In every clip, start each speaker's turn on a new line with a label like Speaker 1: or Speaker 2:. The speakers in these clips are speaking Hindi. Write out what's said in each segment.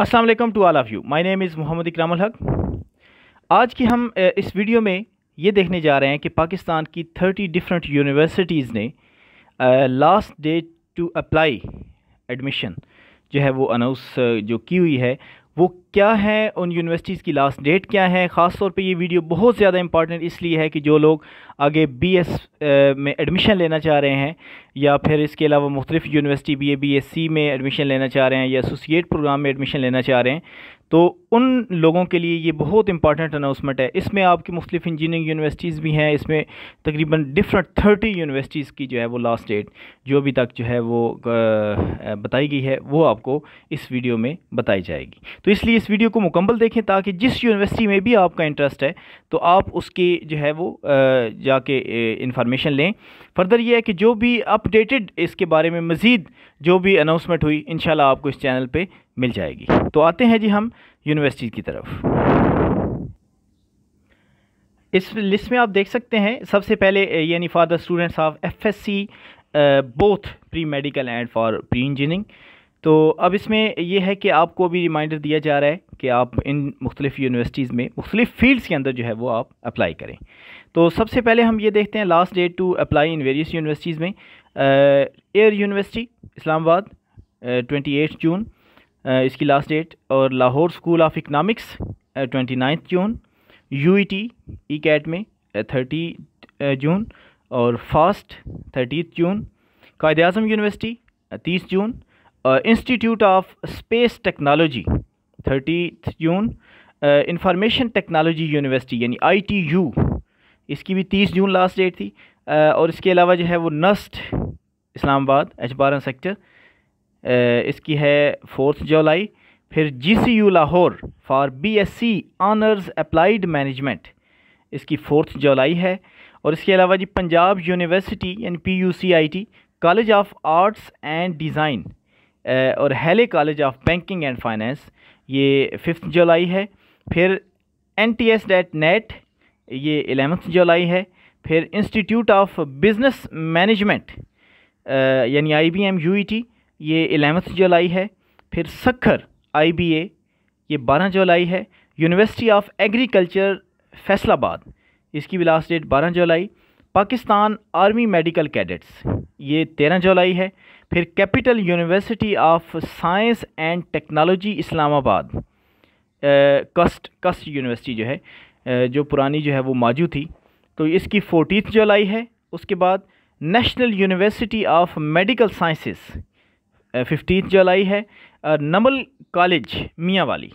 Speaker 1: अस्सलाम वालेकुम to all of you my name is Mohammad Ikram Haq आज की हम इस वीडियो में ये देखने जा रहे हैं कि पाकिस्तान की थर्टी डिफरेंट यूनिवर्सिटीज़ ने last date to apply admission जो है वो अनाउंस जो की हुई है वो क्या है उन यूनिवर्सिटीज़ की लास्ट डेट क्या है ख़ास तौर पे ये वीडियो बहुत ज़्यादा इंपॉर्टेंट इसलिए है कि जो लोग आगे बीएस में एडमिशन लेना चाह रहे हैं या फिर इसके अलावा मुख्तलिफ university B A B S C में एडमिशन लेना चाह रहे हैं या एसोसिएट प्रोग्राम में एडमिशन लेना चाह रहे हैं तो उन लोगों के लिए ये बहुत इंपॉर्टेंट अनाउंसमेंट है इसमें आपकी मुख्तलिफ इंजीनियरिंग यूनिवर्सिटीज़ भी हैं इसमें तकरीबन डिफरेंट थर्टी यूनिवर्सिटीज़ की जो है वो लास्ट डेट जो अभी तक जो है वो बताई गई है वो आपको इस वीडियो में बताई जाएगी तो इसलिए इस वीडियो को मुकम्मल देखें ताकि जिस यूनिवर्सिटी में भी आपका इंटरेस्ट है तो आप उसके जो है वो जाके इंफॉर्मेशन लें फर्दर यह है कि जो भी आप अपडेटेड इसके बारे में मज़ीद जो भी अनाउंसमेंट हुई इन आपको इस चैनल पर मिल जाएगी तो आते हैं जी हम यूनिवर्सिटी की तरफ इस लिस्ट में आप देख सकते हैं सबसे पहले यानी for the students of F S C both pre medical and for pre engineering तो अब इसमें यह है कि आपको अभी रिमाइंडर दिया जा रहा है कि आप इन मुख्तलिफ यूनिवर्सिटीज़ में मुख्तलिफ फील्ड्स के अंदर जो है वो आप अप्लाई करें तो सबसे पहले हम ये देखते हैं last date to apply in various universities में Air University Islamabad twenty eight June इसकी लास्ट डेट और Lahore School of Economics twenty ninth June U E T ECAT में थर्टी जून और FAST thirtieth June Quaid Azam University तीस जून Institute of Space Technology thirty June Information Technology University यानी आईटीयू इसकी भी तीस जून लास्ट डेट थी uh, और इसके अलावा जो है वो नस्ट इस्लामाबाद एच बारह सेक्टर इसकी है फोर्थ जुलाई फिर GCU Lahore for BSc honours applied management इसकी फोर्थ जुलाई है और इसके अलावा जी पंजाब यूनिवर्सिटी यानी टी college of arts and design और Hailey College of Banking and Finance ये फिफ्थ जुलाई है फिर N T S date net ये एलेवंथ जुलाई है फिर इंस्टीट्यूट ऑफ बिजनेस मैनेजमेंट यानी I B M U E T ये एलेवंथ जुलाई है फिर सखर आई बी ए ये बारह जुलाई है यूनिवर्सिटी ऑफ एग्रीकल्चर फैसलाबाद इसकी भी लास्ट डेट बारह जुलाई पाकिस्तान आर्मी मेडिकल कैडेट्स ये तेरह जुलाई है फिर Capital University of Science and Technology Islamabad CUST CUST university जो है जो पुरानी जो है वो मौजूद थी तो इसकी फोर्टीथ जुलाई है उसके बाद National University of Medical Sciences fiftieth July है नमल कॉलेज मियाँ वाली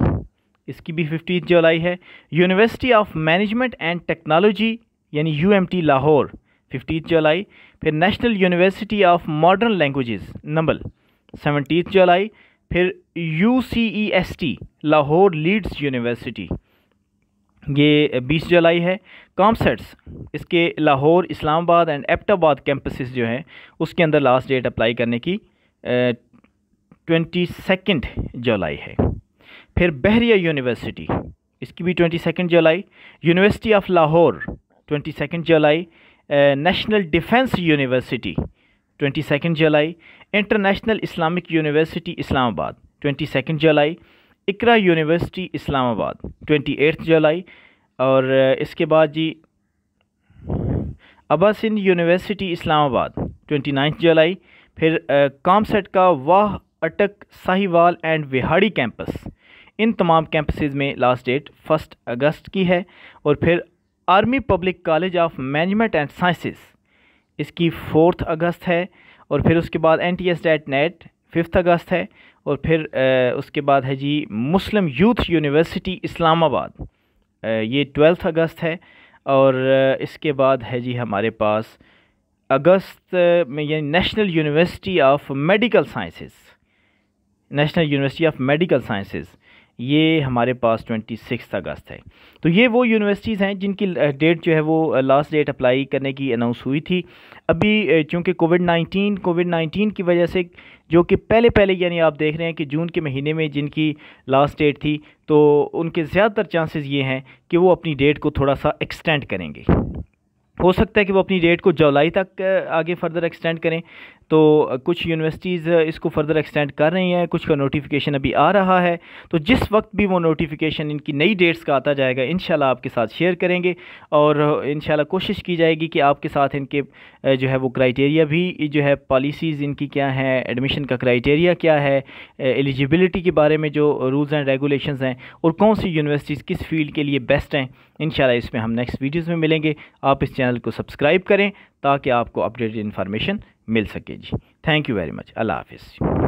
Speaker 1: इसकी भी फिफ्टीथ जुलाई है University of Management and Technology यानी यूएमटी लाहौर फिफ्टीथ जुलाई फिर National University of Modern Languages NUML seventieth July फिर U C E S T Lahore Leeds University ये बीस जुलाई है कॉम्सर्ट्स इसके लाहौर इस्लामाबाद एंड एप्टाबाद कैंपसेस जो हैं उसके अंदर लास्ट डेट अप्लाई करने की ट्वेंटी सेकेंड जुलाई है फिर बहरिया यूनिवर्सिटी इसकी भी twenty second July University of Lahore twenty second July National Defence University twenty second July International Islamic University Islamabad twenty second July Iqra University Islamabad twenty eighth July और इसके बाद जी Sindh University Islamabad twenty ninth July फिर कामसेट का वाह अटक साहिवाल एंड विहाड़ी कैंपस इन तमाम कैंपसेस में लास्ट डेट फर्स्ट अगस्त की है और फिर Army Public College of Management and Sciences इसकी फोर्थ अगस्त है और फिर उसके बाद N T S date net fifth August है और फिर आ, उसके बाद है जी मुस्लिम यूथ यूनिवर्सिटी इस्लामाबाद ये ट्वेल्थ अगस्त है और इसके बाद है जी हमारे पास अगस्त में यानी National University of Medical Sciences National University of Medical Sciences ये हमारे पास ट्वेंटी सिक्स अगस्त है तो ये वो यूनिवर्सिटीज़ हैं जिनकी डेट जो है वो लास्ट डेट अप्लाई करने की अनाउंस हुई थी अभी चूँकि कोविड नाइन्टीन कोविड नाइन्टीन की वजह से जो कि पहले पहले यानी आप देख रहे हैं कि जून के महीने में जिनकी लास्ट डेट थी तो उनके ज़्यादातर चांसेस ये हैं कि वो अपनी डेट को थोड़ा सा एक्सटेंड करेंगे हो सकता है कि वो अपनी डेट को जुलाई तक आगे फर्दर एक्सटेंड करें तो कुछ यूनिवर्सिटीज़ इसको फर्दर एक्सटेंड कर रही हैं कुछ का नोटिफिकेशन अभी आ रहा है तो जिस वक्त भी वो नोटिफिकेशन इनकी नई डेट्स का आता जाएगा इन आपके साथ शेयर करेंगे और इन कोशिश की जाएगी कि आपके साथ इनके जो है वो क्राइटेरिया भी जो है पॉलिसीज़ इनकी क्या हैं एडमिशन का क्राइटेरिया क्या है एलिजिबिलिटी के बारे में जो रूल्स एंड रेगुलेशन हैं और कौन सी यूनिवर्सिटीज़ किस फील्ड के लिए बेस्ट हैं इन इसमें हम नेक्स्ट वीडियोज़ में मिलेंगे आप इस चैनल को सब्सक्राइब करें ताकि आपको अपडेटेड इन्फॉर्मेशन मिल सके जी थैंक यू वेरी मच अल्लाह हाफिज़